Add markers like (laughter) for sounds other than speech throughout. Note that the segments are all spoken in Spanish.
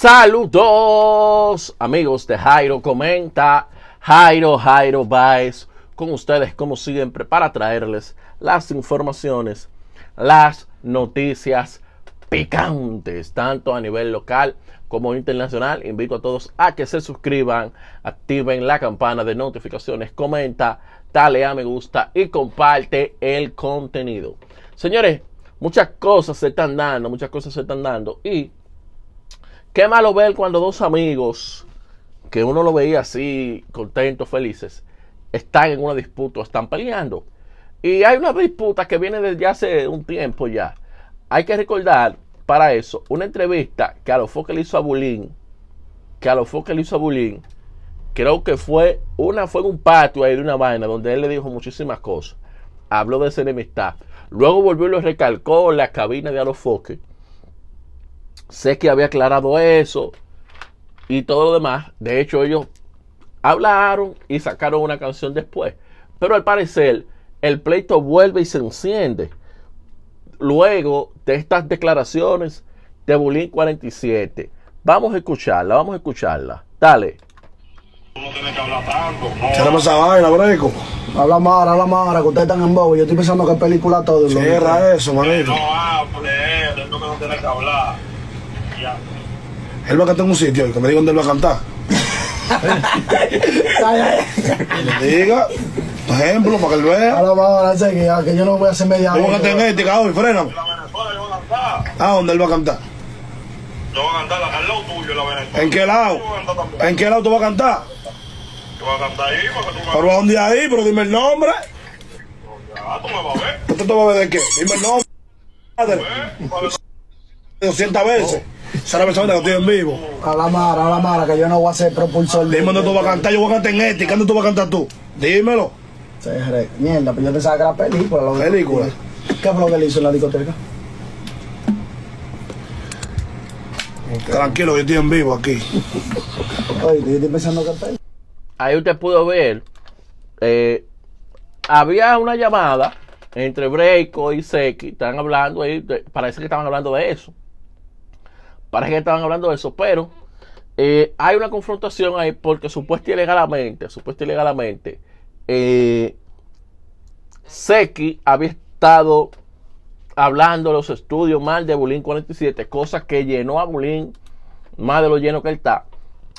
Saludos amigos de Jairo Comenta, Jairo Jairo Baez, con ustedes como siempre para traerles las informaciones, las noticias picantes, tanto a nivel local como internacional. Invito a todos a que se suscriban, activen la campana de notificaciones, comenta, dale a me gusta y comparte el contenido. Señores, muchas cosas se están dando, muchas cosas se están dando y Qué malo ver cuando dos amigos, que uno lo veía así, contentos, felices, están en una disputa, están peleando. Y hay una disputa que viene desde hace un tiempo ya. Hay que recordar para eso una entrevista que a le hizo a Bulín, que a le hizo a Bulín, creo que fue una fue en un patio ahí de una vaina donde él le dijo muchísimas cosas. Habló de esa enemistad. Luego volvió y lo recalcó en la cabina de Alofoque sé que había aclarado eso y todo lo demás. De hecho, ellos hablaron y sacaron una canción después. Pero al parecer, el pleito vuelve y se enciende. Luego de estas declaraciones de Bulín 47. Vamos a escucharla, vamos a escucharla. Dale. No tiene que hablar tanto. esa vaina, breco. Habla Mara, habla Mara, que ustedes están en bobo. Yo estoy pensando que es película todo. Cierra eso, manito. No hable, eh, no tiene que hablar. Él va a cantar en un sitio y que me diga dónde él va a cantar. (laughs) que le diga, por ejemplo, para que él vea. Ahora vamos a que, que yo no voy a hacer media hora. Este, yo voy a cantar en ética hoy, cantar. Ah, ¿dónde él va a cantar? Yo voy a cantar al lado tuyo, la Venezuela. ¿En qué lado? ¿En qué lado tú vas a cantar? Yo voy a cantar ahí, porque tú me Pero a dónde ahí, pero dime el nombre. ya tú me vas a ver. ¿Tú te vas a ver de qué? Dime el nombre. 200 veces la persona que estoy en vivo. A la mara, a la mara, que yo no voy a ser propulsor. Dime dónde tú vas a cantar, yo voy a cantar en este. ¿Cuándo tú vas a cantar tú? Dímelo. Se re... Mierda, pero pues yo pensaba que era película. Lo ¿Película? ¿Qué fue lo que le hizo en la discoteca? Tranquilo, yo estoy en vivo aquí. Oye, yo estoy pensando que Ahí usted pudo ver. Eh, había una llamada entre Breiko y Seki. estaban hablando ahí. Parece que estaban hablando de eso para que estaban hablando de eso, pero eh, hay una confrontación ahí porque supuestamente ilegalmente, supuesto ilegalmente, eh, Seki había estado hablando de los estudios mal de Bulín 47, cosa que llenó a Bulín más de lo lleno que él está,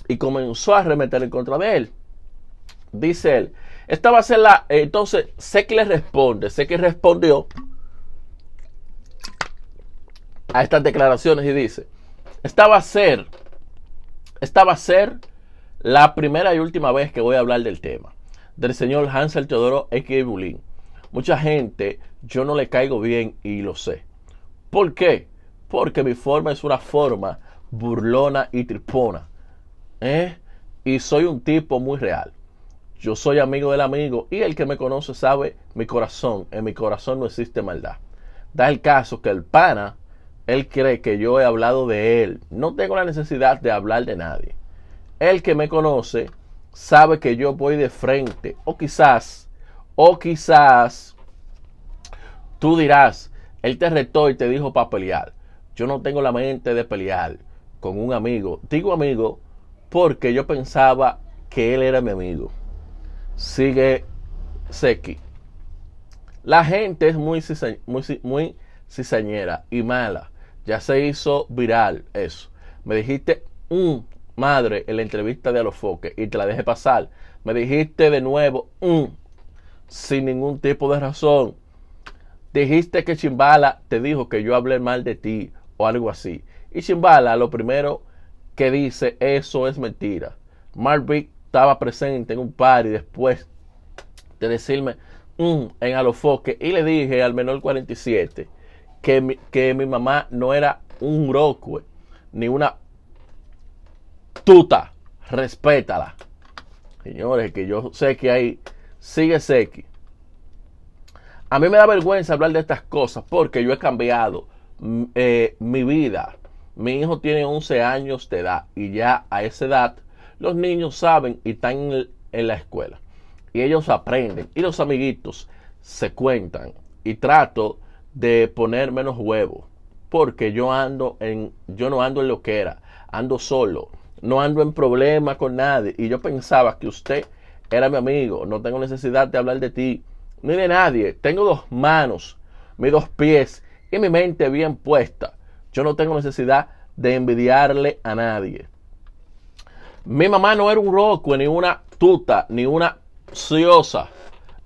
y comenzó a remeter en contra de él. Dice él, esta va a ser la... entonces, Seki le responde, Seki respondió a estas declaraciones y dice, esta va a ser, estaba a ser la primera y última vez que voy a hablar del tema, del señor Hansel Teodoro X. Bulín. Mucha gente, yo no le caigo bien y lo sé. ¿Por qué? Porque mi forma es una forma burlona y tripona. ¿eh? Y soy un tipo muy real. Yo soy amigo del amigo y el que me conoce sabe mi corazón. En mi corazón no existe maldad. Da el caso que el pana él cree que yo he hablado de Él. No tengo la necesidad de hablar de nadie. El que me conoce sabe que yo voy de frente. O quizás, o quizás, tú dirás, Él te retó y te dijo para pelear. Yo no tengo la mente de pelear con un amigo. Digo amigo porque yo pensaba que Él era mi amigo. Sigue Seki. La gente es muy, muy, muy cizañera y mala. Ya se hizo viral eso. Me dijiste, un mm, madre, en la entrevista de Alofoque y te la dejé pasar. Me dijiste de nuevo, mm, sin ningún tipo de razón. Dijiste que Chimbala te dijo que yo hablé mal de ti o algo así. Y Chimbala lo primero que dice, eso es mentira. Marvick estaba presente en un par y después de decirme mm, en Alofoque y le dije al menor 47 que mi, mamá no era un roque ni una tuta. Respétala. Señores, que yo sé que ahí sigue sequi. A mí me da vergüenza hablar de estas cosas porque yo he cambiado mm, eh, mi vida. Mi hijo tiene 11 años de edad y ya a esa edad los niños saben y están en, en la escuela. Y ellos aprenden y los amiguitos se cuentan. Y trato de poner menos huevos porque yo ando en, yo no ando en lo que era, ando solo, no ando en problema con nadie. Y yo pensaba que usted era mi amigo, no tengo necesidad de hablar de ti, ni de nadie. Tengo dos manos, mis dos pies y mi mente bien puesta. Yo no tengo necesidad de envidiarle a nadie. Mi mamá no era un roco, ni una tuta, ni una ciosa,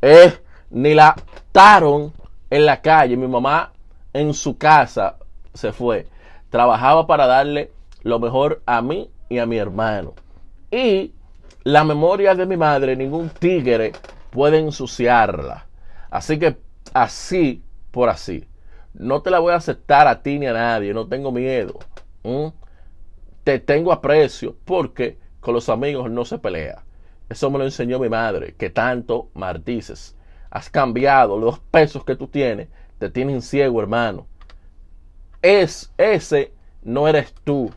eh, ni la taron en la calle, mi mamá en su casa se fue. Trabajaba para darle lo mejor a mí y a mi hermano. Y la memoria de mi madre, ningún tigre puede ensuciarla. Así que así por así. No te la voy a aceptar a ti ni a nadie, no tengo miedo. ¿Mm? Te tengo aprecio porque con los amigos no se pelea. Eso me lo enseñó mi madre, que tanto martices has cambiado, los pesos que tú tienes, te tienen ciego, hermano. Es, ese no eres tú.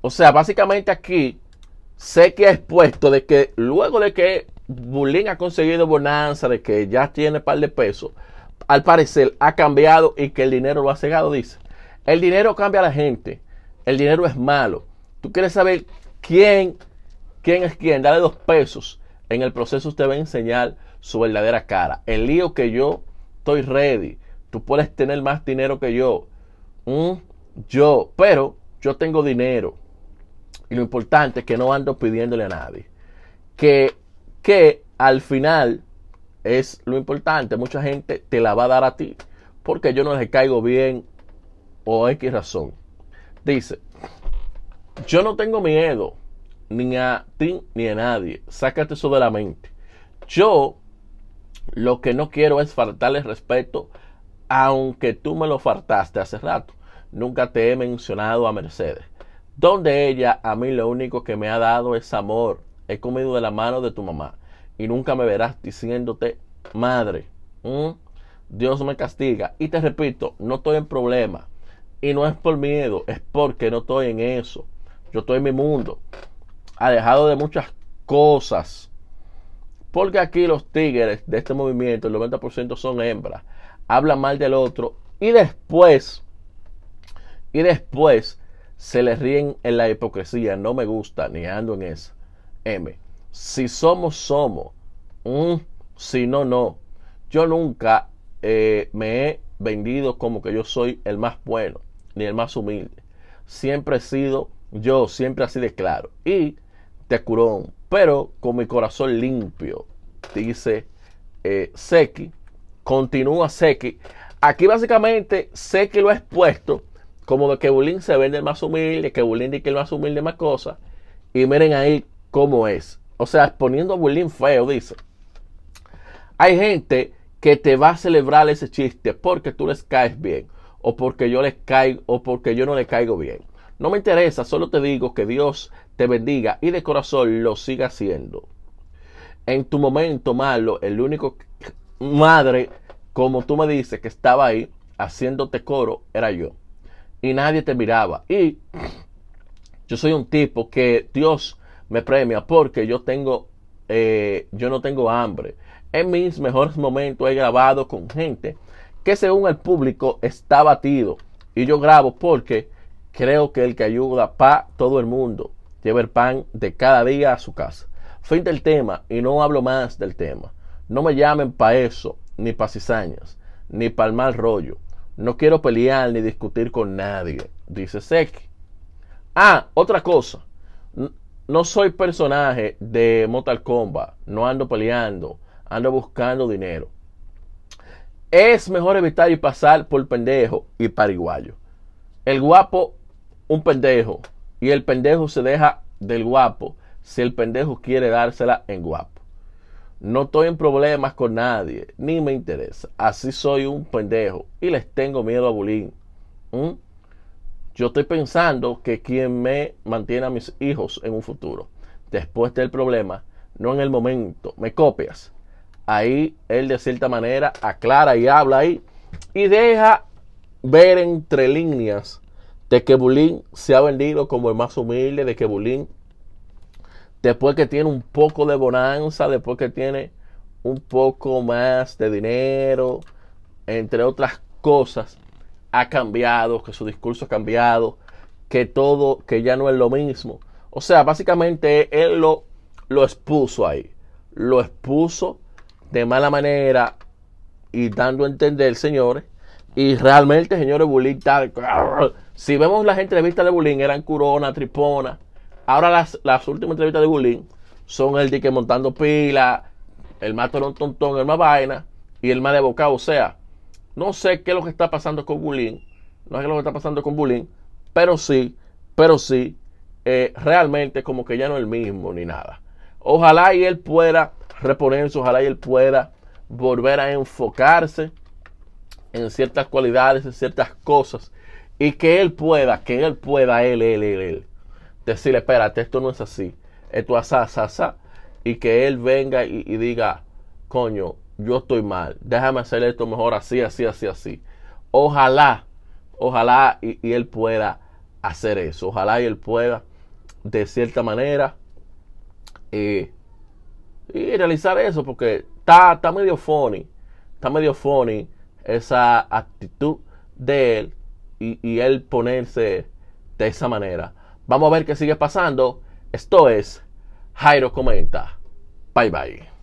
O sea, básicamente aquí sé que ha expuesto de que luego de que Bulín ha conseguido bonanza, de que ya tiene par de pesos, al parecer ha cambiado y que el dinero lo ha cegado, dice. El dinero cambia a la gente. El dinero es malo. Tú quieres saber quién, quién es quién. Dale dos pesos. En el proceso usted va a enseñar su verdadera cara. El lío que yo estoy ready. Tú puedes tener más dinero que yo. Mm, yo, pero yo tengo dinero. Y lo importante es que no ando pidiéndole a nadie. Que, que al final es lo importante. Mucha gente te la va a dar a ti. Porque yo no les caigo bien o X razón. Dice, yo no tengo miedo ni a ti ni a nadie. Sácate eso de la mente. Yo lo que no quiero es faltarle respeto, aunque tú me lo faltaste hace rato. Nunca te he mencionado a Mercedes. Donde ella a mí lo único que me ha dado es amor. He comido de la mano de tu mamá. Y nunca me verás diciéndote, madre, ¿Mm? Dios me castiga. Y te repito, no estoy en problema. Y no es por miedo, es porque no estoy en eso. Yo estoy en mi mundo dejado de muchas cosas. Porque aquí los tigres de este movimiento, el 90% son hembras, hablan mal del otro y después, y después se les ríen en la hipocresía. No me gusta, ni ando en eso M. Si somos, somos. Mm, si no, no. Yo nunca eh, me he vendido como que yo soy el más bueno, ni el más humilde. Siempre he sido yo, siempre así de claro. Y te pero con mi corazón limpio, dice eh, Seki. Continúa Seki. Aquí básicamente Seki lo ha expuesto como de que Bulín se vende más humilde, que Bulín dice que el más humilde más cosas. Y miren ahí cómo es. O sea, exponiendo a Bulín feo, dice. Hay gente que te va a celebrar ese chiste porque tú les caes bien, o porque yo les caigo, o porque yo no le caigo bien. No me interesa, solo te digo que Dios te bendiga y de corazón lo siga haciendo. En tu momento malo, el único madre, como tú me dices, que estaba ahí haciéndote coro, era yo. Y nadie te miraba. Y yo soy un tipo que Dios me premia porque yo tengo, eh, yo no tengo hambre. En mis mejores momentos he grabado con gente que según el público está batido. Y yo grabo porque Creo que el que ayuda pa todo el mundo lleva el pan de cada día a su casa. Fin del tema y no hablo más del tema. No me llamen pa eso, ni pa cizañas, ni pa el mal rollo. No quiero pelear ni discutir con nadie, dice Seki. Ah, otra cosa. No soy personaje de Mortal Kombat. No ando peleando. Ando buscando dinero. Es mejor evitar y pasar por pendejo y pariguayo. El guapo un pendejo y el pendejo se deja del guapo si el pendejo quiere dársela en guapo. No estoy en problemas con nadie, ni me interesa. Así soy un pendejo y les tengo miedo a bullying. ¿Mm? Yo estoy pensando que quien me mantiene a mis hijos en un futuro, después del problema, no en el momento, me copias. Ahí él de cierta manera aclara y habla ahí y deja ver entre líneas de que Bulín se ha vendido como el más humilde, de que Bulín, después que tiene un poco de bonanza, después que tiene un poco más de dinero, entre otras cosas, ha cambiado, que su discurso ha cambiado, que todo, que ya no es lo mismo. O sea, básicamente él lo, lo expuso ahí, lo expuso de mala manera y dando a entender, señores, y realmente, señores, Bulín tal. Si vemos las entrevistas de Bulín eran corona, Tripona. Ahora las, últimas entrevistas de Bulín son el dique montando pila, el más tontón, el más vaina y el más de boca. O sea, no sé qué es lo que está pasando con Bulín No sé qué es lo que está pasando con Bulín Pero sí, pero sí, eh, realmente como que ya no es el mismo ni nada. Ojalá y él pueda reponerse, ojalá y él pueda volver a enfocarse en ciertas cualidades, en ciertas cosas, y que Él pueda, que Él pueda, Él, Él, Él, Él, decirle, espérate, esto no es así, esto es así, así, y que Él venga y, diga, coño, yo estoy mal, déjame hacer esto mejor así, así, así, así. Ojalá, ojalá y, Él pueda hacer eso, ojalá y Él pueda, de cierta manera, eh, y realizar eso, porque está, está medio funny, está medio funny esa actitud de él y, él ponerse de esa manera. Vamos a ver qué sigue pasando. Esto es Jairo Comenta. Bye bye.